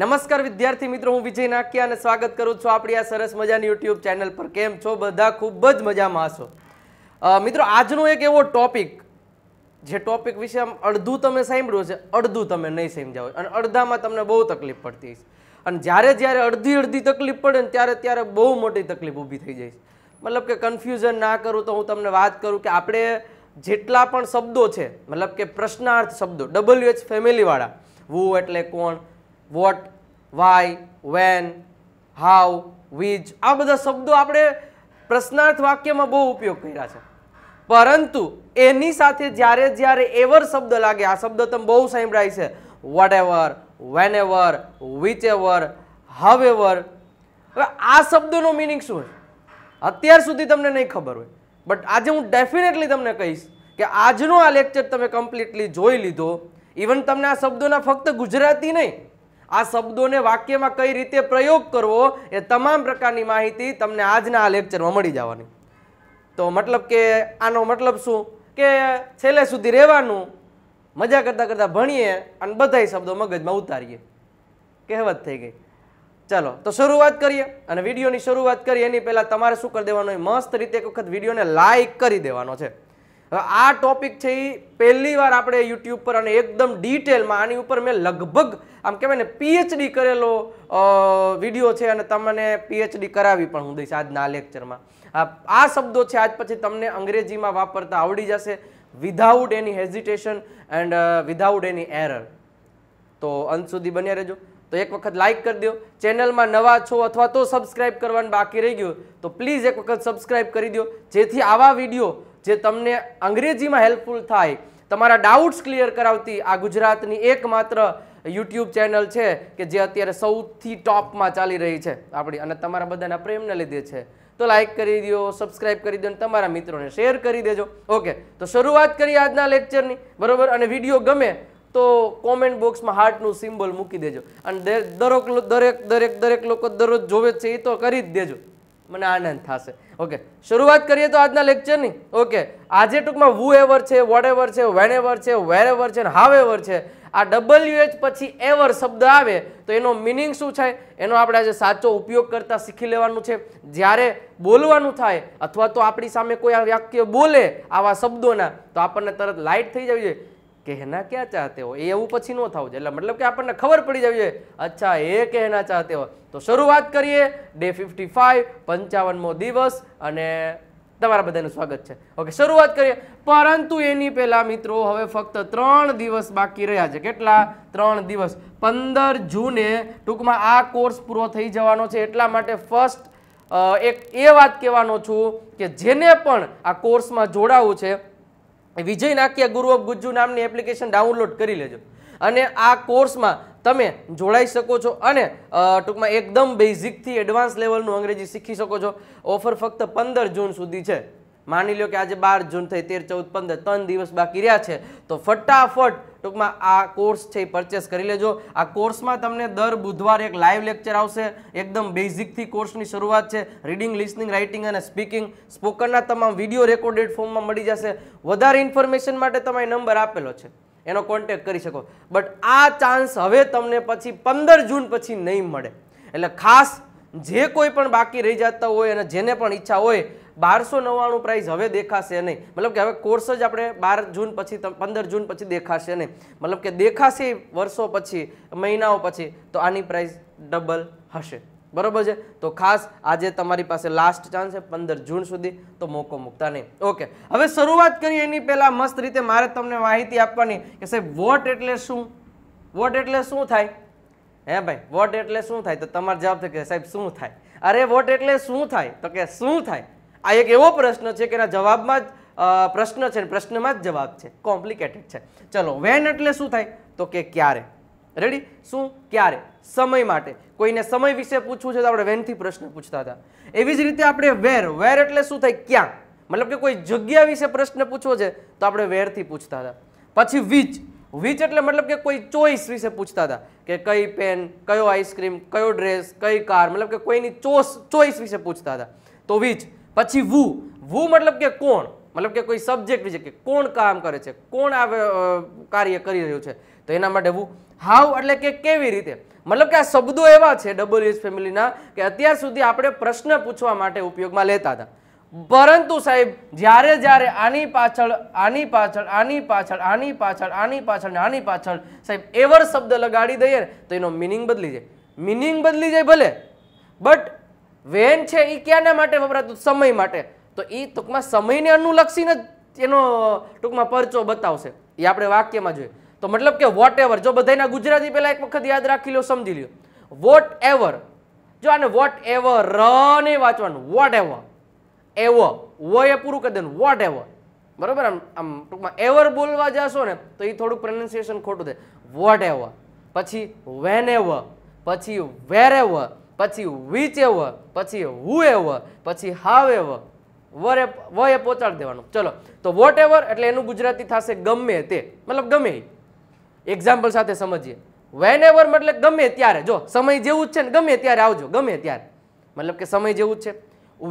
નમસ્કાર વિદ્યાર્થી મિત્રો હું વિજય નાકિયા અને સ્વાગત કરું છું આપણી આ સરસ મજાની યુટ્યુબ ચેનલ પર કેમ છો બધા ખૂબ જ મજામાં હશો મિત્રો આજનો એક એવો ટોપિક જે ટોપિક વિશે આમ અડધું તમે સાંભળ્યું છે અડધું તમે નહીં સમજાવો અને અડધામાં તમને બહુ તકલીફ પડતી છે અને જ્યારે જ્યારે અડધી અડધી તકલીફ પડે ને ત્યારે ત્યારે બહુ મોટી તકલીફ ઊભી થઈ જાય મતલબ કે કન્ફ્યુઝન ના કરું તો હું તમને વાત કરું કે આપણે જેટલા પણ શબ્દો છે મતલબ કે પ્રશ્નાર્થ શબ્દો ડબલ્યુ એચ ફેમિલીવાળા વુ એટલે કોણ વોટ વાય વેન હાવ વીજ આ બધા શબ્દો આપણે પ્રશ્નાર્થ વાક્યમાં બહુ ઉપયોગ કર્યા છે પરંતુ એની સાથે જ્યારે જ્યારે એવર શબ્દ લાગે આ શબ્દ તમે બહુ સાંભળાય છે whatever whenever whichever however હવે આ શબ્દોનો મિનિંગ શું છે અત્યાર સુધી તમને નહીં ખબર હોય બટ આજે હું ડેફિનેટલી તમને કહીશ કે આજનો આ લેક્ચર તમે કમ્પ્લીટલી જોઈ લીધો ઇવન તમને આ શબ્દોના ફક્ત ગુજરાતી નહીં આ શબ્દોને વાક્યમાં કઈ રીતે પ્રયોગ કરવો એ તમામ પ્રકારની માહિતી તમને આજના આ લેક્ચરમાં મળી જવાની તો મતલબ કે આનો મતલબ શું કે છેલ્લે સુધી રહેવાનું મજા કરતાં કરતાં ભણીએ અને બધા શબ્દો મગજમાં ઉતારીએ કહેવત થઈ ગઈ ચાલો તો શરૂઆત કરીએ અને વિડીયોની શરૂઆત કરીએ એની પહેલાં તમારે શું કરી દેવાનું મસ્ત રીતે એક વખત વિડીયોને લાઇક કરી દેવાનો છે આ ટોપિક છે એ પહેલી વાર આપણે યુટ્યુબ પર અને એકદમ ડિટેલમાં આની ઉપર મેં લગભગ આમ કહેવાય ને પીએચડી કરેલો વિડીયો છે અને તમને પીએચડી કરાવી પણ હું દઈશ આજના આ લેક્ચરમાં આ શબ્દો છે આજ પછી તમને અંગ્રેજીમાં વાપરતા આવડી જશે without any hesitation and without any error તો અંત સુધી બન્યા રહેજો તો એક વખત લાઇક કરી દો ચેનલમાં નવા છો અથવા તો સબસ્ક્રાઇબ કરવાનું બાકી રહી ગયો તો પ્લીઝ એક વખત સબસ્ક્રાઇબ કરી દો જેથી આવા વિડીયો જે તમને અંગ્રેજીમાં હેલ્પફુલ થાય તમારા ડાઉટ્સ ક્લિયર કરાવતી આ ગુજરાતની એકમાત્ર યુટ્યુબ ચેનલ છે કે જે અત્યારે સૌથી ટોપમાં ચાલી રહી છે આપણી અને તમારા બધાના પ્રેમને લીધે છે તો લાઇક કરી દો સબસ્ક્રાઈબ કરી દો અને તમારા મિત્રોને શેર કરી દેજો ઓકે તો શરૂઆત કરીએ આજના લેક્ચરની બરાબર અને વિડીયો ગમે તો કોમેન્ટ બોક્સમાં હાર્ટનું સિમ્બોલ મૂકી દેજો અને દરેક દરેક દરેક દરેક લોકો દરરોજ જોવે છે એ તો કરી જ દેજો મને આનંદ થશે ઓકે શરૂઆત કરીએ તો આજના લેક્ચરની ઓકે આજે ટૂંકમાં વુ એવર છે વોટ એવર છે વેન એવર છે વેર એવર છે હાવ એવર છે આ ડબલ્યુ એચ પછી એવર શબ્દ આવે તો એનો મિનિંગ શું થાય એનો આપણે આજે સાચો ઉપયોગ કરતાં શીખી લેવાનું છે જ્યારે બોલવાનું થાય અથવા તો આપણી સામે કોઈ આ વાક્ય બોલે આવા શબ્દોના તો આપણને તરત લાઇટ થઈ જવી જોઈએ કહેના ક્યાં ચાહતે હો એ એવું પછી ન થવું જોઈએ એટલે મતલબ કે આપણને ખબર પડી જવી જોઈએ અચ્છા એ કહેના ચાહતે હો તો શરૂઆત કરીએ ડે ફિફ્ટી ફાઈવ પંચાવનમો દિવસ અને તમારા બધાનું સ્વાગત છે ઓકે શરૂઆત કરીએ પરંતુ એની પહેલાં મિત્રો હવે ફક્ત ત્રણ દિવસ બાકી રહ્યા છે કેટલા ત્રણ દિવસ પંદર જૂને ટૂંકમાં આ કોર્સ પૂરો થઈ જવાનો છે એટલા માટે ફર્સ્ટ એક એ વાત કહેવાનો છું કે જેને પણ આ કોર્સમાં જોડાવું છે વિજય નાકિયા ગુરુ ઓફ ગુજ્જુ નામની એપ્લિકેશન ડાઉનલોડ કરી લેજો અને આ કોર્સમાં તમે જોડાઈ શકો છો અને ટૂંકમાં એકદમ બેઝિકથી એડવાન્સ લેવલનું અંગ્રેજી શીખી શકો છો ઓફર ફક્ત પંદર જૂન સુધી છે માની લો કે આજે બાર જૂન થઈ તેર ચૌદ પંદર ત્રણ દિવસ બાકી રહ્યા છે તો ફટાફટ ટૂંકમાં આ કોર્સ છે એ પરચેસ કરી લેજો આ કોર્સમાં તમને દર બુધવારે એક લાઈવ લેક્ચર આવશે એકદમ બેઝિકથી કોર્સની શરૂઆત છે રીડિંગ લિસનિંગ રાઇટિંગ અને સ્પીકિંગ સ્પોકનના તમામ વિડીયો રેકોર્ડેડ ફોર્મમાં મળી જશે વધારે ઇન્ફોર્મેશન માટે તમારે નંબર આપેલો છે એનો કોન્ટેક્ટ કરી શકો બટ આ ચાન્સ હવે તમને પછી પંદર જૂન પછી નહીં મળે એટલે ખાસ જે કોઈ પણ બાકી રહી જતા હોય અને જેને પણ ઈચ્છા હોય બારસો નવ્વાણું પ્રાઇસ હવે દેખાશે નહીં મતલબ કે હવે કોર્સ જ આપણે બાર જૂન પછી પંદર જૂન પછી દેખાશે નહીં મતલબ કે દેખાશે વર્ષો પછી મહિનાઓ પછી તો આની પ્રાઇસ ડબલ હશે બરોબર છે તો ખાસ આજે તમારી પાસે લાસ્ટ ચાન્સ છે પંદર જૂન સુધી તો મોકો મૂકતા નહીં ઓકે હવે શરૂઆત કરીએ એની પહેલાં મસ્ત રીતે મારે તમને માહિતી આપવાની કે સાહેબ વોટ એટલે શું વોટ એટલે શું થાય હે ભાઈ વોટ એટલે શું થાય તો તમારો જવાબ થાય કે સાહેબ શું થાય અરે વોટ એટલે શું થાય તો કે શું થાય આ એક એવો પ્રશ્ન છે કે એના જવાબમાં જ પ્રશ્ન છે પ્રશ્નમાં જ જવાબ છે કોમ્પ્લિકેટેડ છે ચલો વેન એટલે શું થાય તો કે ક્યારે રેડી શું ક્યારે સમય માટે કોઈને સમય વિશે પૂછવું છે તો આપણે વેનથી પ્રશ્ન પૂછતા હતા એવી જ રીતે આપણે વેર વેર એટલે શું થાય ક્યાં મતલબ કે કોઈ જગ્યા વિશે પ્રશ્ન પૂછવો છે તો આપણે વેરથી પૂછતા હતા પછી વીચ વીચ એટલે મતલબ કે કોઈ ચોઈસ વિશે પૂછતા હતા કે કઈ પેન કયો આઈસ્ક્રીમ કયો ડ્રેસ કઈ કાર મતલબ કે કોઈની ચોસ ચોઈસ વિશે પૂછતા હતા તો વીચ પછી વુ વુ મતલબ કે કોણ મતલબ કે કોઈ સબ્જેક્ટ વિશે કે કોણ કામ કરે છે કોણ આ કાર્ય કરી રહ્યું છે તો એના માટે વુ હાવ એટલે કે કેવી રીતે મતલબ કે આ શબ્દો એવા છે ડબલ એજ ફેમિલીના કે અત્યાર સુધી આપણે પ્રશ્ન પૂછવા માટે ઉપયોગમાં લેતા હતા પરંતુ સાહેબ જ્યારે જ્યારે આની પાછળ આની પાછળ આની પાછળ આની પાછળ આની પાછળ આની પાછળ સાહેબ એવર શબ્દ લગાડી દઈએ તો એનો મિનિંગ બદલી જાય મિનિંગ બદલી જાય ભલે બટ વેન છે એ ક્યાંના માટે વપરાતું સમય માટે તો એ ટૂંકમાં સમયને અનુલક્ષીને જ એનો ટૂંકમાં પરચો બતાવશે એ આપણે વાક્યમાં જોઈએ તો મતલબ કે વોટ એવર જો બધાના ગુજરાતી પહેલાં એક વખત યાદ રાખી લો સમજી લ્યો વોટ એવર જો આને વોટ એવર ર નહીં વાંચવાનું વોટ એવર એવો વો એ પૂરું કરી દેવાનું વોટ એવર બરાબર આમ આમ ટૂંકમાં એવર બોલવા જશો ને તો એ થોડુંક પ્રોનાઉન્સિએશન ખોટું થાય વોટ એવર પછી વેન એવર પછી વેર એવર પછી વિચ એવ પછી હુ એવ પછી હાવ એવ વરે વ એ પહોંચાડી દેવાનું ચલો તો વોટ એવર એટલે એનું ગુજરાતી થશે ગમે તે મતલબ ગમે એક્ઝામ્પલ સાથે સમજીએ વેન એવર મતલબ ગમે ત્યારે જો સમય જેવું જ છે ને ગમે ત્યારે આવજો ગમે ત્યારે મતલબ કે સમય જેવું જ છે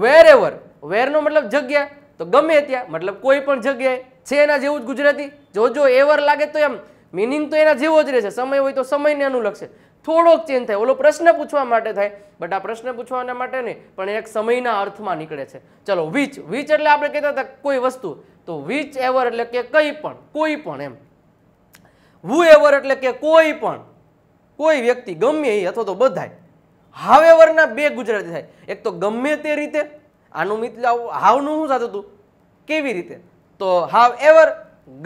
વેર એવર વેરનો મતલબ જગ્યા તો ગમે ત્યાં મતલબ કોઈ પણ જગ્યાએ છે એના જેવું જ ગુજરાતી જો જો એવર લાગે તો એમ મિનિંગ તો એના જેવો જ રહેશે સમય હોય તો સમયને અનુલક્ષે થોડોક ચેન્જ થાય ઓલો પ્રશ્ન પૂછવા માટે થાય બટ આ પ્રશ્ન પૂછવાના માટે નહીં પણ એક સમયના અર્થમાં નીકળે છે ચલો વીચ વીચ એટલે આપણે કહેતા હતા કોઈ વસ્તુ તો વીચ એવર એટલે કે કંઈ પણ કોઈ પણ એમ વુ એવર એટલે કે કોઈ પણ કોઈ વ્યક્તિ ગમે એ અથવા તો બધાય હાવ એવરના બે ગુજરાતી થાય એક તો ગમે તે રીતે આનું મિત્ર હાવનું શું થતું હતું કેવી રીતે તો હાવ એવર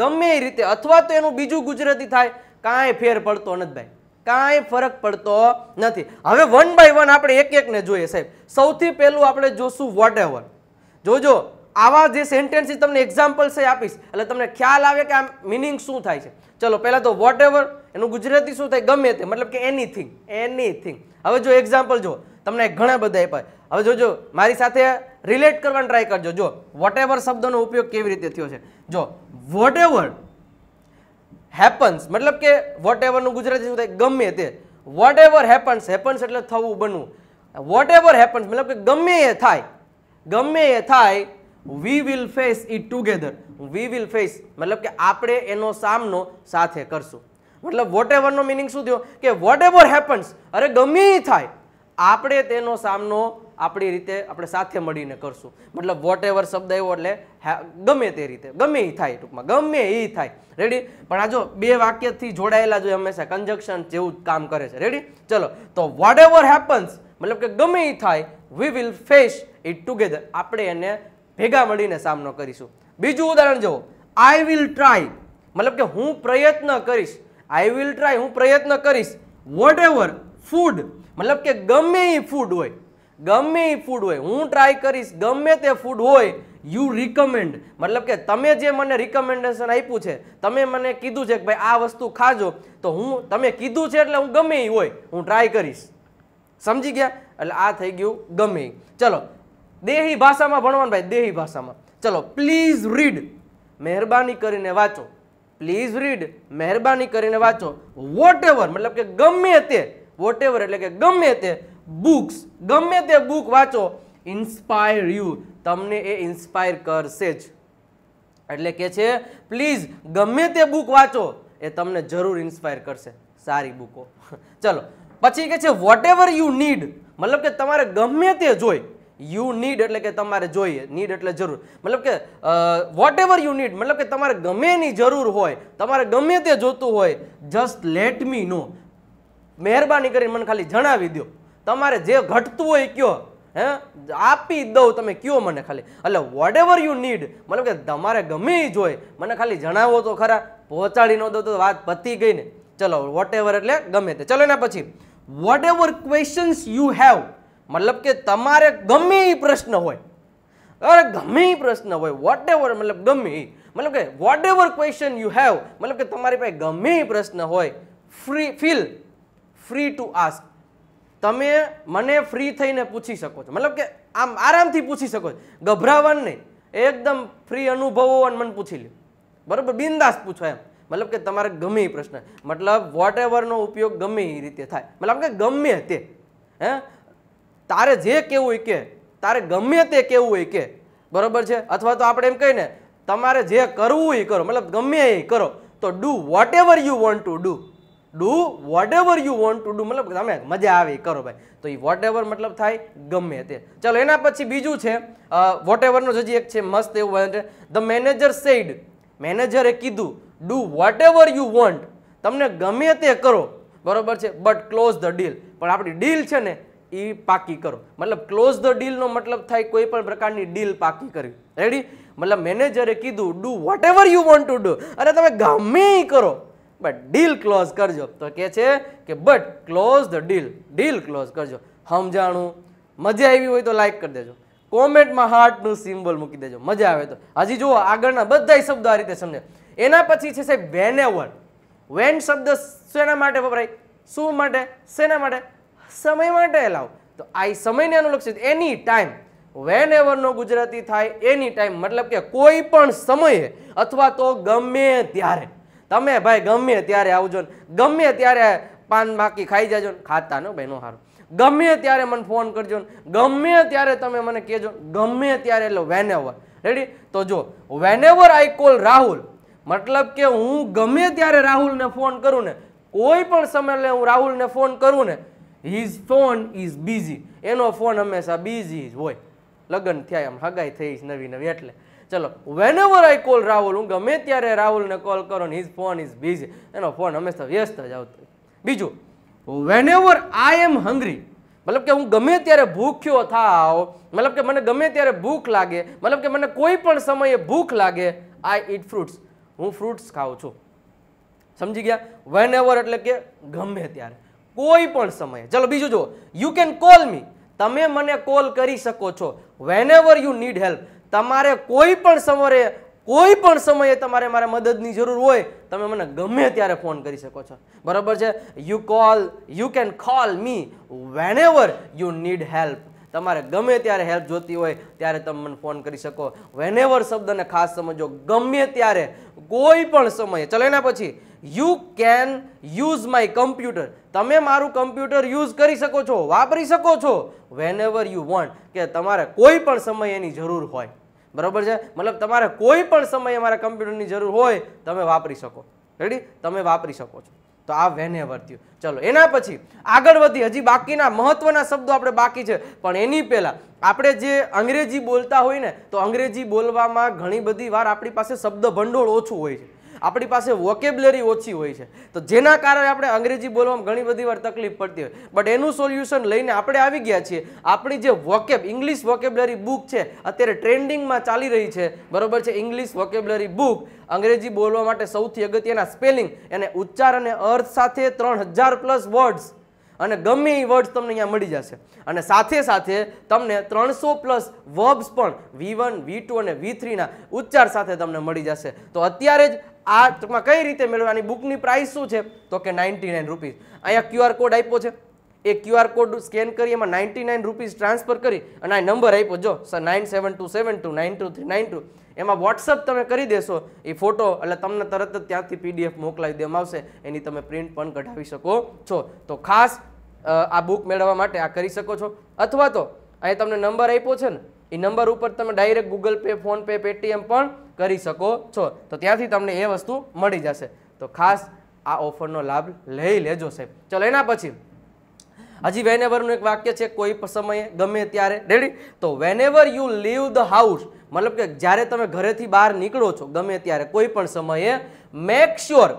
ગમે એ રીતે અથવા તો એનું બીજું ગુજરાતી થાય કાંઈ ફેર પડતો નથી ભાઈ કાંઈ ફરક પડતો નથી હવે વન બાય વન આપણે એક એકને જોઈએ સાહેબ સૌથી પહેલું આપણે જોશું વોટ એવર જોજો આવા જે સેન્ટેન્સીસ તમને એક્ઝામ્પલ છે આપીશ એટલે તમને ખ્યાલ આવે કે આ મિનિંગ શું થાય છે ચલો પહેલાં તો વોટ એવર એનું ગુજરાતી શું થાય ગમે તે મતલબ કે એનીથિંગ એનીથિંગ હવે જો એક્ઝામ્પલ જો તમને ઘણા બધા આપ્યા હવે જોજો મારી સાથે રિલેટ કરવાનો ટ્રાય કરજો જો વોટ એવર શબ્દનો ઉપયોગ કેવી રીતે થયો છે જો વોટ એવર હેપન્સ મતલબ કે વોટ એવરનું ગુજરાતી શું થાય ગમે તે વોટ એવર હેપન્સ હેપન્સ એટલે થવું બનવું વોટ એવર હેપન્સ મતલબ કે ગમે એ થાય ગમે એ થાય we will face it together we will face મતલબ કે આપણે એનો સામનો સાથે કરશું મતલબ વોટ એવરનો મિનિંગ શું થયો કે વોટ એવર હેપન્સ અરે ગમે એ થાય આપણે તેનો સામનો આપણી રીતે આપણે સાથે મળીને કરશું મતલબ વોટ એવર શબ્દ એવો એટલે ગમે તે રીતે ગમે એ થાય ટૂંકમાં ગમે એ થાય રેડી પણ આ જો બે વાક્યથી જોડાયેલા જો હંમેશા કન્જક્શન જેવું કામ કરે છે રેડી ચલો તો વોટ એવર હેપન્સ મતલબ કે ગમે એ થાય we will face it together આપણે એને ભેગા મળીને સામનો કરીશું બીજું ઉદાહરણ જુઓ આઈ વિલ ટ્રાય મતલબ કે હું પ્રયત્ન કરીશ આઈ વિલ ટ્રાય હું પ્રયત્ન કરીશ વોટ એવર ફૂડ મતલબ કે ગમે એ ફૂડ હોય ગમે એ ફૂડ હોય હું ટ્રાય કરીશ ગમે તે ફૂડ હોય યુ રિકમેન્ડ મતલબ કે તમે જે મને રિકમેન્ડેશન આપ્યું છે તમે મને કીધું છે કે ભાઈ આ વસ્તુ ખાજો તો હું તમે કીધું છે એટલે હું ગમે એ હોય હું ટ્રાય કરીશ સમજી ગયા એટલે આ થઈ ગયું ગમે ચલો દેહી ભાષામાં ભણવાનું ભાઈ દેહી ભાષામાં ચલો પ્લીઝ રીડ મહેરબાની કરીને વાંચો પ્લીઝ રીડ મહેરબાની કરીને વાંચો વોટ મતલબ કે ગમે તે વોટ એટલે કે ગમે તે બુક્સ ગમે તે બુક વાંચો ઇન્સ્પાયર યુ તમને એ ઇન્સ્પાયર કરશે જ એટલે કે છે પ્લીઝ ગમે તે બુક વાંચો એ તમને જરૂર ઇન્સ્પાયર કરશે સારી બુકો ચલો પછી કે છે વોટ એવર યુ નીડ મતલબ કે તમારે ગમે તે જોઈ યુ નીડ એટલે કે તમારે જોઈએ નીડ એટલે જરૂર મતલબ કે વોટ એવર યુ નીડ મતલબ કે તમારે ગમે એની જરૂર હોય તમારે ગમે તે જોતું હોય જસ્ટ લેટ મી નો મહેરબાની કરીને મને ખાલી જણાવી દો તમારે જે ઘટતું હોય કયો હે આપી દઉં તમે કયો મને ખાલી એટલે વોટ એવર યુ નીડ મતલબ કે તમારે ગમે એ જોઈએ મને ખાલી જણાવો તો ખરા પહોંચાડી ન દો તો વાત પતી ગઈ ને ચલો વોટ એવર એટલે ગમે તે ચલો એના પછી whatever questions you have મતલબ કે તમારે ગમે એ પ્રશ્ન હોય અરે ગમે એ પ્રશ્ન હોય વોટ એવર મતલબ ગમે એ મતલબ કે whatever question you have મતલબ કે તમારી પાસે ગમે એ પ્રશ્ન હોય free feel free to ask તમે મને ફ્રી થઈને પૂછી શકો છો મતલબ કે આમ આરામથી પૂછી શકો છો ગભરાવાનું નહીં એકદમ ફ્રી અનુભવો અને મને પૂછી લ્યો બરાબર બિંદાસ પૂછો એમ મતલબ કે તમારે ગમે એ પ્રશ્ન મતલબ વોટ એવરનો ઉપયોગ ગમે એ રીતે થાય મતલબ કે ગમે તે હે તારે જે કહેવું હોય કે તારે ગમે તે કેવું હોય કે બરાબર છે અથવા તો આપણે એમ કહીએ ને તમારે જે કરવું એ કરો મતલબ ગમે એ કરો તો do whatever you want to do do whatever you want to do મતલબ તમે મજા આવે કરો ભાઈ તો એ વોટ એવર મતલબ થાય ગમે તે ચલો એના પછી બીજું છે વોટ એવરનો હજી એક છે મસ્ત એવું ધ મેનેજર સેડ મેનેજરે કીધું do whatever you want તમને ગમે તે કરો બરોબર છે બટ ક્લોઝ ધ ડીલ પણ આપણી ડીલ છે ને એ પાકી કરો મતલબ ક્લોઝ ધ ડીલનો મતલબ થાય કોઈ પણ પ્રકારની ડીલ પાકી કરવી રેડી મતલબ મેનેજરે કીધું do whatever you want to do અને તમે ગમે કરો બટ ડીલ ક્લોઝ કરજો તો કે છે કે but close the deal deal close કરજો સમજાણું મજા આવી હોય તો લાઈક કરી દેજો કોમેન્ટમાં હાર્ટનું સિમ્બોલ મૂકી દેજો મજા આવે તો હજી જુઓ આગળના બધા શબ્દો આ રીતે સમજે એના પછી છે સાહેબ વેન એવર વેન શબ્દ શેના માટે વપરાય શું માટે શેના માટે સમય માટે લાવ તો આ સમયને અનુલક્ષિત એની ટાઈમ વેન એવરનો ગુજરાતી થાય એની ટાઈમ મતલબ કે કોઈ પણ સમયે અથવા તો ગમે ત્યારે તમે ભાઈ ગમે ત્યારે આવજો ને ગમે ત્યારે પાન બાકી ખાઈ જજો ને ખાતા નો ભાઈ નો સારું ગમે ત્યારે મને ફોન કરજો ને ગમે ત્યારે તમે મને કહેજો ગમે ત્યારે એટલે વેનેવર રેડી તો જો વેનેવર આઈ કોલ રાહુલ મતલબ કે હું ગમે ત્યારે રાહુલને ફોન કરું ને કોઈ પણ સમયે હું રાહુલને ફોન કરું ને હિઝ ફોન ઇઝ બિઝી એનો ફોન હંમેશા બિઝી હોય લગ્ન થયા એમ હગાઈ થઈશ નવી નવી એટલે ચલો વેનેવર આઈ કોલ રાહુલ હું ગમે ત્યારે રાહુલને કોલ કરો ને હિઝ ફોન ઇઝ બીઝ એનો ફોન હંમેશા વ્યસ્ત જ આવતો બીજું વેનેવર આઈ એમ હંગ્રી મતલબ કે હું ગમે ત્યારે ભૂખ્યો થાવ મતલબ કે મને ગમે ત્યારે ભૂખ લાગે મતલબ કે મને કોઈ પણ સમયે ભૂખ લાગે આઈ ઇટ ફ્રૂટ્સ હું ફ્રૂટ્સ ખાઉં છું સમજી ગયા વેન એવર એટલે કે ગમે ત્યારે કોઈ પણ સમયે ચલો બીજું જુઓ યુ કેન કોલ મી તમે મને કોલ કરી શકો છો whenever you need help તમારે કોઈ પણ સમયે કોઈ પણ સમયે તમારે મારે મદદની જરૂર હોય તમે મને ગમે ત્યારે ફોન કરી શકો છો બરાબર છે you call you can call me whenever you need help તમારે ગમે ત્યારે હેલ્પ જોતી હોય ત્યારે તમે મને ફોન કરી શકો વેનેવર શબ્દને ખાસ સમજો ગમે ત્યારે કોઈ પણ સમયે ચલો એના પછી you can use my computer તમે મારું કમ્પ્યુટર યુઝ કરી શકો છો વાપરી શકો છો વેનેવર યુ વોન્ટ કે તમારે કોઈ પણ સમયે એની જરૂર હોય બરાબર છે મતલબ તમારે કોઈ પણ સમયે અમારે કમ્પ્યુટરની જરૂર હોય તમે વાપરી શકો રેડી તમે વાપરી શકો છો તો આ વેને વર્ત્યું ચલો એના પછી આગળ વધી હજી બાકીના મહત્વના શબ્દો આપણે બાકી છે પણ એની પહેલાં આપણે જે અંગ્રેજી બોલતા હોય ને તો અંગ્રેજી બોલવામાં ઘણી બધી વાર આપણી પાસે શબ્દ ભંડોળ ઓછું હોય છે આપણી પાસે વોકેબ્લરી ઓછી હોય છે તો જેના કારણે આપણે અંગ્રેજી બોલવામાં ઘણી બધી વાર તકલીફ પડતી હોય બટ એનું સોલ્યુશન લઈને આપણે આવી ગયા છીએ આપણી જે વોકેબ ઇંગ્લિશ વોકેબ્લરી બુક છે અત્યારે ટ્રેન્ડિંગમાં ચાલી રહી છે બરોબર છે ઇંગ્લિશ વોકેબ્લરી બુક અંગ્રેજી બોલવા માટે સૌથી અગત્યના સ્પેલિંગ એને ઉચ્ચાર અને અર્થ સાથે ત્રણ હજાર પ્લસ વર્ડ્સ અને ગમે એ વર્ડ્સ તમને અહીંયા મળી જશે અને સાથે સાથે તમને ત્રણસો પ્લસ વર્બ્સ પણ વી વન વી ટુ અને વી થ્રીના ઉચ્ચાર સાથે તમને મળી જશે તો અત્યારે જ આ ટૂંકમાં કઈ રીતે મેળવવાની બુકની પ્રાઇસ શું છે તો કે નાઇન્ટી નાઇન રૂપીઝ અહીંયા ક્યુઆર કોડ આપ્યો છે એ ક્યુઆર કોડ સ્કેન કરી એમાં નાઇન્ટી નાઇન રૂપીઝ ટ્રાન્સફર કરી અને આ નંબર આપ્યો જો sir nine seven two seven two nine two three nine two એમાં વોટ્સઅપ તમે કરી દેશો એ ફોટો એટલે તમને તરત જ ત્યાંથી પીડીએફ મોકલાવી દેવામાં આવશે એની તમે પ્રિન્ટ પણ કઢાવી શકો છો તો ખાસ આ બુક મેળવવા માટે આ કરી શકો છો અથવા તો અહીંયા તમને નંબર આપ્યો છે ને એ નંબર ઉપર તમે direct Google Pay PhonePe Paytm પણ કરી શકો છો તો ત્યાંથી તમને એ વસ્તુ મળી જશે તો ખાસ આ ઓફરનો લાભ લઈ લેજો સાહેબ ચલો એના પછી હજી વેનેવરનું એક વાક્ય છે કોઈ સમયે ગમે ત્યારે રેડી તો whenever you leave the house મતલબ કે જ્યારે તમે ઘરેથી બહાર નીકળો છો ગમે ત્યારે કોઈ પણ સમયે મેક શ્યોર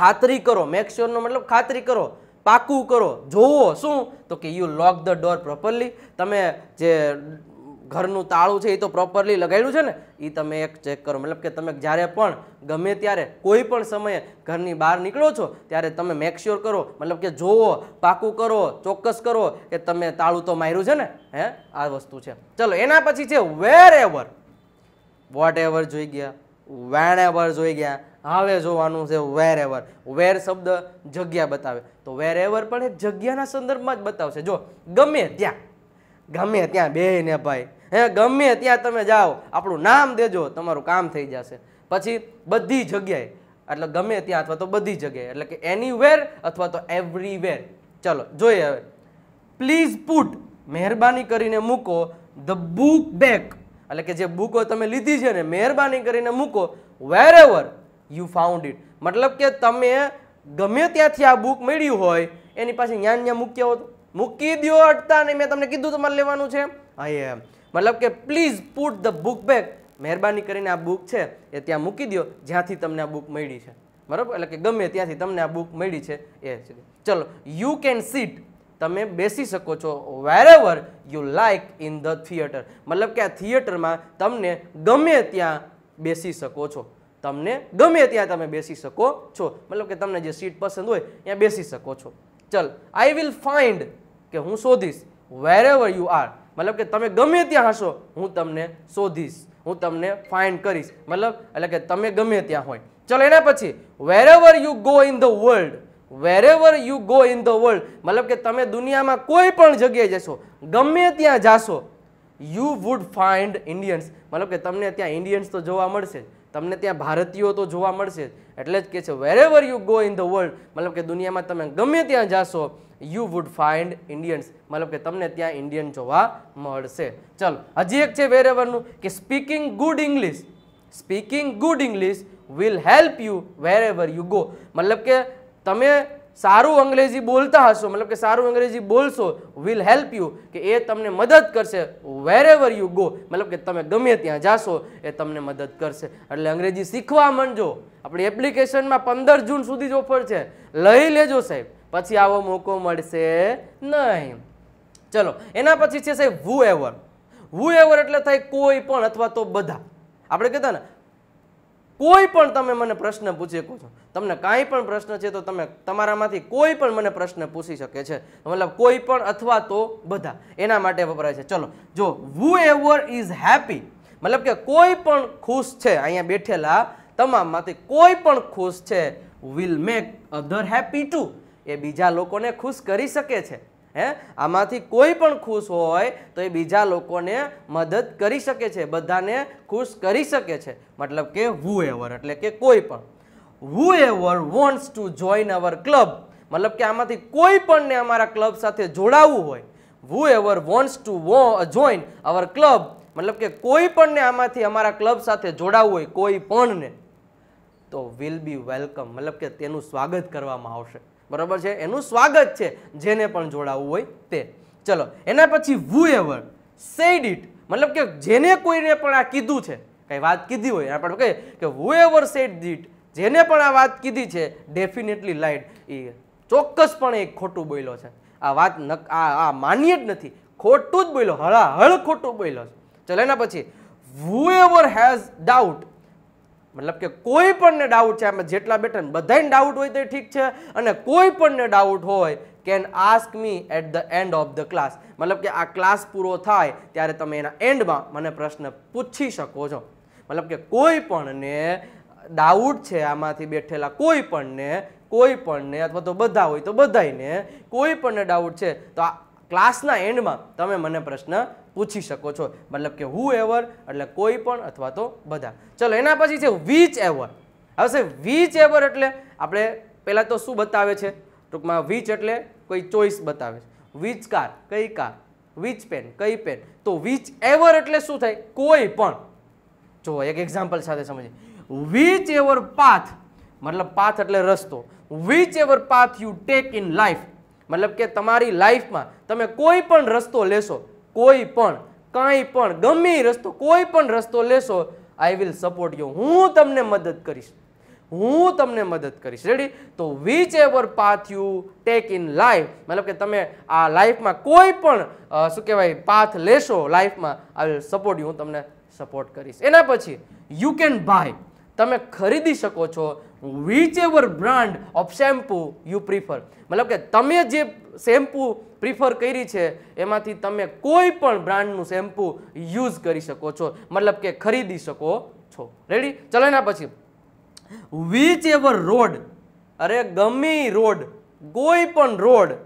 ખાતરી કરો મેક શ્યોરનો મતલબ ખાતરી કરો પાકું કરો જોવો શું તો કે you lock the door properly તમે જે ઘરનું તાળું છે એ તો પ્રોપરલી લગાવેલું છે ને એ તમે એક ચેક કરો મતલબ કે તમે જ્યારે પણ ગમે ત્યારે કોઈ પણ સમયે ઘરની બહાર નીકળો છો ત્યારે તમે મેકશ્યોર કરો મતલબ કે જોવો પાકું કરો ચોક્કસ કરો કે તમે તાળું તો માર્યું છે ને હે આ વસ્તુ છે ચલો એના પછી છે વેર એવર વોટ એવર જોઈ ગયા વેણ એવર જોઈ ગયા હવે જોવાનું છે વેર એવર વેર શબ્દ જગ્યા બતાવે તો વેર એવર પણ એક જગ્યાના સંદર્ભમાં જ બતાવશે જો ગમે ત્યાં ગમે ત્યાં બે ને ભાઈ હે ગમે ત્યાં તમે જાઓ આપણું નામ દેજો તમારું કામ થઈ જશે પછી બધી જગ્યાએ એટલે ગમે ત્યાં અથવા તો બધી જગ્યાએ એટલે કે એનીવેર અથવા તો એવરીવેર ચલો જોઈએ હવે પ્લીઝ પુટ મહેરબાની કરીને મૂકો ધ બુક બેક એટલે કે જે બુકો તમે લીધી છે ને મહેરબાની કરીને મૂકો wherever you found it મતલબ કે તમે ગમે ત્યાંથી આ બુક મળ્યું હોય એની પાસે જ્ઞાન જ્યાં મૂક્યા હો મૂકી દો અટતા ને મેં તમને કીધું તમારે લેવાનું છે હા એમ મતલબ કે please put the book back મહેરબાની કરીને આ બુક છે એ ત્યાં મૂકી દો જ્યાંથી તમને આ બુક મળી છે બરાબર એટલે કે ગમે ત્યાંથી તમને આ બુક મળી છે એ ચલો યુ કેન સીટ તમે બેસી શકો છો wherever you like in the theatre મતલબ કે આ થિયેટરમાં તમને ગમે ત્યાં બેસી શકો છો તમને ગમે ત્યાં તમે બેસી શકો છો મતલબ કે તમને જે સીટ પસંદ હોય ત્યાં બેસી શકો છો ચલ આઈ વિલ ફાઇન્ડ કે હું શોધીશ વેરેવર યુ આર મતલબ કે તમે ગમે ત્યાં હશો હું તમને શોધીશ હું તમને ફાઇન્ડ કરીશ મતલબ એટલે કે તમે ગમે ત્યાં હોય ચલો એના પછી wherever you go in the world wherever you go in the world મતલબ કે તમે દુનિયામાં કોઈ પણ જગ્યાએ જશો ગમે ત્યાં જાશો યુ વુડ ફાઇન્ડ ઇન્ડિયન્સ મતલબ કે તમને ત્યાં ઇન્ડિયન્સ તો જોવા મળશે તમને ત્યાં ભારતીયો તો જોવા મળશે એટલે જ કે છે wherever you go in the world મતલબ કે દુનિયામાં તમે ગમે ત્યાં જાશો યુ વુડ ફાઇન્ડ ઇન્ડિયન્સ મતલબ કે તમને ત્યાં ઇન્ડિયન જોવા મળશે ચલો હજી એક છે વેરેવરનું કે speaking good English speaking good English will help you wherever you go મતલબ કે તમે સારું અંગ્રેજી બોલતા હશો મતલબ કે સારું અંગ્રેજી બોલશો વિલ હેલ્પ યુ કે એ તમને મદદ કરશે વેર એવર યુ ગો મતલબ કે તમે ગમે ત્યાં જાશો એ તમને મદદ કરશે એટલે અંગ્રેજી શીખવા માંડજો આપણી એપ્લિકેશનમાં પંદર જૂન સુધી જ ઓફર છે લઈ લેજો સાહેબ પછી આવો મોકો મળશે નહીં ચલો એના પછી છે સાહેબ વુ એવર વુ એવર એટલે થાય કોઈ પણ અથવા તો બધા આપણે કહેતા ને કોઈ પણ તમે મને પ્રશ્ન પૂછી શકો છો તમને કાંઈ પણ પ્રશ્ન છે તો તમે તમારામાંથી કોઈ પણ મને પ્રશ્ન પૂછી શકે છે મતલબ કોઈ પણ અથવા તો બધા એના માટે વપરાય છે ચલો જો વુ એવર ઇઝ હેપી મતલબ કે કોઈ પણ ખુશ છે અહીંયા બેઠેલા તમામમાંથી કોઈ પણ ખુશ છે will make other happy to એ બીજા લોકોને ખુશ કરી શકે છે હે આમાંથી કોઈ પણ ખુશ હોય તો એ બીજા લોકોને મદદ કરી શકે છે બધાને ખુશ કરી શકે છે મતલબ કે હુ એવર એટલે કે કોઈ પણ whoever wants to join our club મતલબ કે આમાંથી કોઈ પણને અમારા ક્લબ સાથે જોડાવવું હોય હુ એવર વોન્ટ્સ ટુ વો જોઈન અવર ક્લબ મતલબ કે કોઈ પણને આમાંથી અમારા ક્લબ સાથે જોડાવવું હોય કોઈ પણને તો વિલ બી વેલકમ મતલબ કે તેનું સ્વાગત કરવામાં આવશે બરાબર છે એનું સ્વાગત છે જેને પણ જોડાવવું હોય તે ચલો એના પછી વુ એવર સેડ ઇટ મતલબ કે જેને કોઈને પણ આ કીધું છે કંઈ વાત કીધી હોય આપણે કહીએ કે વુ એવર સેડ ઇટ જેને પણ આ વાત કીધી છે ડેફિનેટલી લાઇટ એ ચોક્કસપણે એક ખોટું બોલ્યો છે આ વાત આ માન્ય જ નથી ખોટું જ બોલ્યો હળાહળ ખોટું બોલ્યો છે ચલો એના પછી વુ એવર હેઝ ડાઉટ મતલબ કે કોઈ પણને ડાઉટ છે આમાં જેટલા બેઠા ને ડાઉટ હોય તો ઠીક છે અને કોઈ પણને ડાઉટ હોય can ask me at the end of the class મતલબ કે આ ક્લાસ પૂરો થાય ત્યારે તમે એના એન્ડમાં મને પ્રશ્ન પૂછી શકો છો મતલબ કે કોઈ પણને ડાઉટ છે આમાંથી બેઠેલા કોઈ પણને કોઈ પણને અથવા તો બધા હોય તો બધાને કોઈ પણને ડાઉટ છે તો આ ક્લાસના એન્ડમાં તમે મને પ્રશ્ન પૂછી શકો છો મતલબ કે હુ એવર એટલે કોઈ પણ અથવા તો બધા ચલો એના પછી છે વીચ એવર હવે સાહેબ વીચ એવર એટલે આપણે પહેલાં તો શું બતાવે છે ટૂંકમાં વીચ એટલે કોઈ ચોઈસ બતાવે છે વીચ કાર કઈ કાર વીચ પેન કઈ પેન તો વીચ એવર એટલે શું થાય કોઈ પણ જો એક એક્ઝામ્પલ સાથે સમજીએ વીચ એવર પાથ મતલબ પાથ એટલે રસ્તો whichever path you take in life મતલબ કે તમારી લાઈફમાં તમે કોઈ પણ રસ્તો લેશો કોઈ પણ કાંઈ પણ ગમે રસ્તો કોઈ પણ રસ્તો લેશો આઈ વિલ સપોર્ટ યુ હું તમને મદદ કરીશ હું તમને મદદ કરીશ રેડી તો whichever path you take in life મતલબ કે તમે આ લાઈફમાં કોઈ પણ શું કહેવાય પાથ લેશો લાઈફમાં આઈ વિલ સપોર્ટ યુ હું તમને સપોર્ટ કરીશ એના પછી યુ કેન બાય તમે ખરીદી શકો છો whichever brand of shampoo you prefer મતલબ કે તમે જે શેમ્પૂ પ્રિફર કરી છે એમાંથી તમે કોઈ પણ બ્રાન્ડનું શેમ્પૂ યુઝ કરી શકો છો મતલબ કે ખરીદી શકો છો રેડી ચલો એના પછી વિચ એવર રોડ અરે ગમે રોડ કોઈ પણ road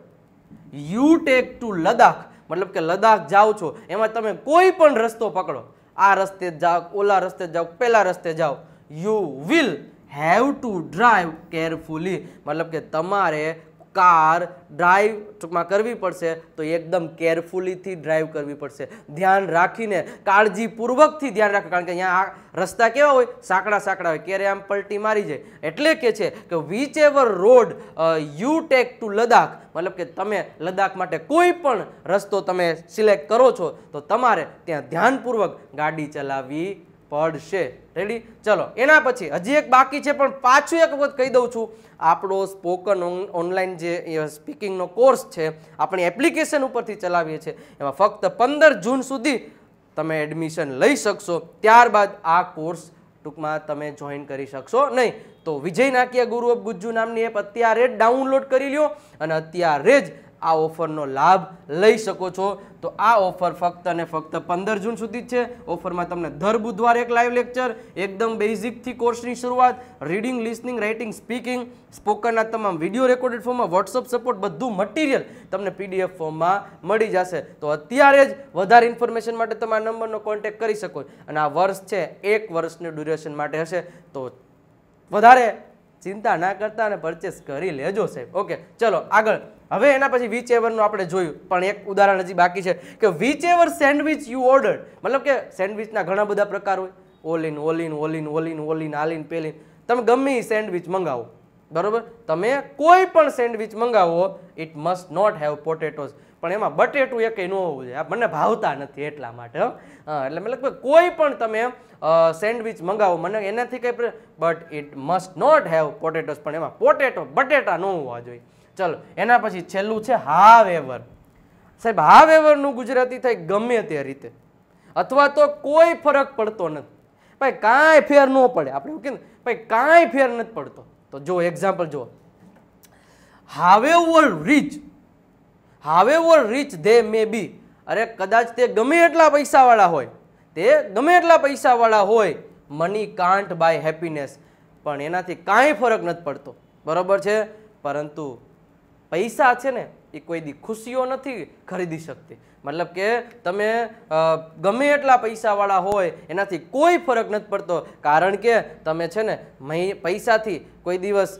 you take to Ladakh મતલબ કે લદાખ જાઓ છો એમાં તમે કોઈ પણ રસ્તો પકડો આ રસ્તે જાઓ ઓલા રસ્તે જાઓ પેલા રસ્તે જાઓ you will have to drive carefully મતલબ કે તમારે કાર ડ્રાઈવ ટૂંકમાં કરવી પડશે તો એકદમ કેરફુલીથી ડ્રાઈવ કરવી પડશે ધ્યાન રાખીને કાળજીપૂર્વકથી ધ્યાન રાખો કારણ કે અહીંયા રસ્તા કેવા હોય સાંકડા સાંકડા હોય ક્યારે આમ પલટી મારી જાય એટલે કે છે કે whichever road you take to Ladakh મતલબ કે તમે લદાખ માટે કોઈ પણ રસ્તો તમે સિલેક્ટ કરો છો તો તમારે ત્યાં ધ્યાનપૂર્વક ગાડી ચલાવવી પડશે રેડી ચલો એના પછી હજી એક બાકી છે પણ પાછું એક વખત કહી દઉં છું આપણો સ્પોકન ઓનલાઈન જે સ્પીકિંગનો કોર્સ છે આપણી એપ્લિકેશન ઉપરથી ચલાવીએ છીએ એમાં ફક્ત પંદર જૂન સુધી તમે એડમિશન લઈ શકશો ત્યારબાદ આ કોર્સ ટૂંકમાં તમે જોઈન કરી શકશો નહીં તો વિજય નાકિયા ગુરુ ઓફ ગુજ્જુ નામની એપ અત્યારે જ ડાઉનલોડ કરી લ્યો અને અત્યારે જ આ ઓફરનો લાભ લઈ શકો છો તો આ ઓફર ફક્ત અને ફક્ત પંદર જૂન સુધી જ છે ઓફરમાં તમને દર બુધવારે એક લાઈવ લેક્ચર એકદમ બેઝિકથી કોર્સની શરૂઆત રીડિંગ લિસનિંગ રાઇટિંગ સ્પીકિંગ સ્પોકનના તમામ વિડીયો રેકોર્ડેડ ફોર્મમાં વોટ્સઅપ સપોર્ટ બધું મટીરિયલ તમને પીડીએફ ફોર્મમાં મળી જશે તો અત્યારે જ વધારે ઇન્ફોર્મેશન માટે તમારા નંબરનો કોન્ટેક કરી શકો અને આ વર્ષ છે એક વર્ષની ડ્યુરેશન માટે હશે તો વધારે ચિંતા ના કરતા અને પરચેસ કરી લેજો સાહેબ ઓકે ચલો આગળ હવે એના પછી વીચ એવરનું આપણે જોયું પણ એક ઉદાહરણ હજી બાકી છે કે whichever sandwich you order મતલબ કે સેન્ડવિચના ઘણા બધા પ્રકાર હોય ઓલિન ઓલિન ઓલિન ઓલિન ઓલિન આલિન પેલિન તમે ગમે સેન્ડવિચ મંગાવો બરોબર તમે કોઈ પણ સેન્ડવિચ મંગાવો it must not have potatoes પણ એમાં બટેટું એકે ન હોવું જોઈએ મને ભાવતા નથી એટલા માટે એટલે મતલબ કોઈ પણ તમે સેન્ડવિચ મંગાવો મને એનાથી કંઈ but it must not have potatoes પણ એમાં પોટેટો બટેટા ન હોવા જોઈએ ચલો એના પછી છેલ્લું છે હાવેવર સાહેબ હાવેવરનું ગુજરાતી થાય ગમે તે રીતે અથવા તો કોઈ ફરક પડતો નથી ભાઈ કાંઈ ફેર ન પડે આપણે એવું કે ભાઈ કાંઈ ફેર નથી પડતો તો જો એક્ઝામ્પલ જો however reach however reach they may be અરે કદાચ તે ગમે એટલા પૈસાવાળા હોય તે ગમે એટલા પૈસાવાળા હોય મની કાન્ટ બાય હેપીનેસ પણ એનાથી કાંઈ ફરક નથી પડતો બરાબર છે પરંતુ પૈસા છે ને એ કોઈ દી ખુશીઓ નથી ખરીદી શકતી મતલબ કે તમે ગમે એટલા પૈસાવાળા હોય એનાથી કોઈ ફરક નથી પડતો કારણ કે તમે છે ને પૈસાથી કોઈ દિવસ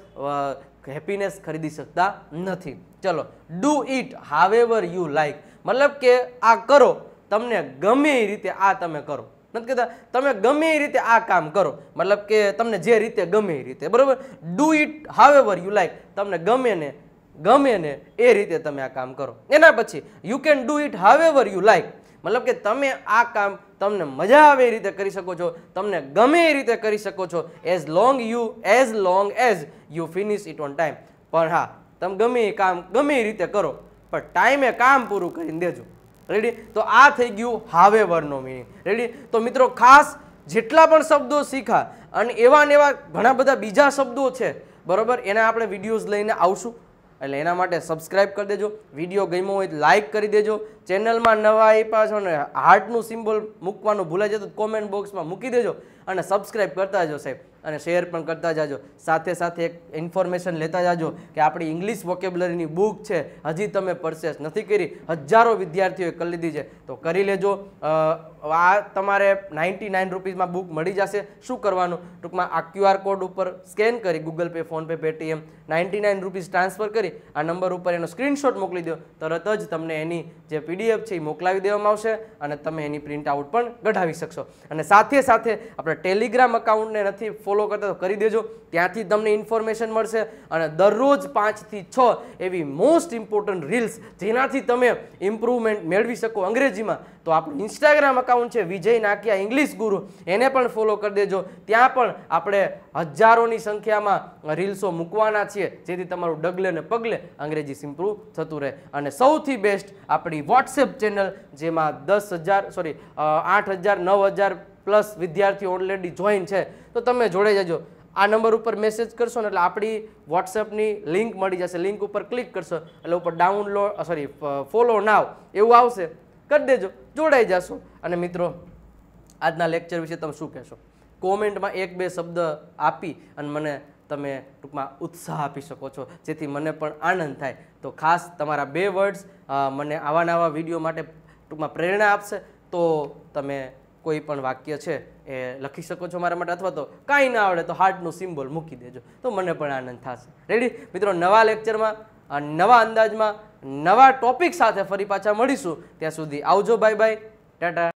હેપીનેસ ખરીદી શકતા નથી ચલો do it however you like મતલબ કે આ કરો તમને ગમે એ રીતે આ તમે કરો નથી કહેતા તમે ગમે એ રીતે આ કામ કરો મતલબ કે તમને જે રીતે ગમે એ રીતે બરાબર do it however you like તમને ગમે ને ગમે ને એ રીતે તમે આ કામ કરો એના પછી you can do it however you like મતલબ કે તમે આ કામ તમને મજા આવે એ રીતે કરી શકો છો તમને ગમે એ રીતે કરી શકો છો as long you as long as you finish it on time પણ હા તમે ગમે એ કામ ગમે એ રીતે કરો પણ ટાઈમે કામ પૂરું કરીને દેજો રેડી તો આ થઈ ગયું હાવેવરનો મિનિંગ રેડી તો મિત્રો ખાસ જેટલા પણ શબ્દો શીખા અને એવા ને એવા ઘણા બધા બીજા શબ્દો છે બરોબર એના આપણે વિડીયોઝ લઈને આવશું એટલે એના માટે સબસ્ક્રાઈબ કરી દેજો વિડીયો ગમ્યો હોય લાઇક કરી દેજો ચેનલમાં નવા આપ્યા છો ને હાર્ટનું સિમ્બોલ મૂકવાનું ભૂલાઈ જતું કોમેન્ટ બોક્સમાં મૂકી દેજો અને સબસ્ક્રાઈબ કરતા જજો સાહેબ અને શેર પણ કરતા જાજો સાથે સાથે એક ઇન્ફોર્મેશન લેતા જાજો કે આપણી ઇંગ્લિશ વોકેબ્લરીની બુક છે હજી તમે પરચેસ નથી કરી હજારો વિદ્યાર્થીઓએ કરી લીધી છે તો કરી લેજો આ તમારે નાઇન્ટી નાઇન રૂપીઝમાં બુક મળી જશે શું કરવાનું ટૂંકમાં આ ક્યુઆર કોડ ઉપર સ્કેન કરી Google Pay PhonePe Paytm ninety nine rupees transfer કરી આ નંબર ઉપર એનો સ્ક્રીનશોટ મોકલી દો તરત જ તમને એની જે પીડીએફ છે એ મોકલાવી દેવામાં આવશે અને તમે એની પ્રિન્ટ આઉટ પણ કઢાવી શકશો અને સાથે સાથે આપણે ટેલિગ્રામ અકાઉન્ટને નથી ફોલો કરતા તો કરી દેજો ત્યાંથી તમને ઇન્ફોર્મેશન મળશે અને દરરોજ પાંચથી છ એવી મોસ્ટ ઇમ્પોર્ટન્ટ રીલ્સ જેનાથી તમે ઇમ્પ્રુવમેન્ટ મેળવી શકો અંગ્રેજીમાં તો આપણું ઇન્સ્ટાગ્રામ અકાઉન્ટ છે વિજય નાકિયા ઇંગ્લિશ ગુરુ એને પણ ફોલો કરી દેજો ત્યાં પણ આપણે હજારોની સંખ્યામાં રીલ્સો મૂકવાના છીએ જેથી તમારું ડગલે ને પગલે અંગ્રેજી ઇમ્પ્રૂવ થતું રહે અને સૌથી બેસ્ટ આપણી વોટ્સએપ ચેનલ જેમાં દસ હજાર સોરી આઠ હજાર નવ હજાર પ્લસ વિદ્યાર્થીઓ ઓલરેડી જોઈન છે તો તમે જોડે જજો આ નંબર ઉપર મેસેજ કરશો ને એટલે આપણી વોટ્સએપની લિંક મળી જશે લિંક ઉપર ક્લિક કરશો એટલે ઉપર ડાઉનલોડ સોરી ફોલો નાવ એવું આવશે કરી દેજો જોડાઈ જશો અને મિત્રો આજના લેક્ચર વિશે તમે શું કહેશો કોમેન્ટમાં એક બે શબ્દ આપી અને મને તમે ટૂંકમાં ઉત્સાહ આપી શકો છો જેથી મને પણ આનંદ થાય તો ખાસ તમારા બે વર્ડ્સ મને આવા નવા વિડીયો માટે ટૂંકમાં પ્રેરણા આપશે તો તમે કોઈ પણ વાક્ય છે એ લખી શકો છો મારા માટે અથવા તો કાંઈ ના આવડે તો હાર્ટનું સિમ્બોલ મૂકી દેજો તો મને પણ આનંદ થશે રેડી મિત્રો નવા લેક્ચરમાં નવા અંદાજમાં નવા ટોપિક સાથે ફરી પાછા મળીશું ત્યાં સુધી આવજો બાય બાય ટાટા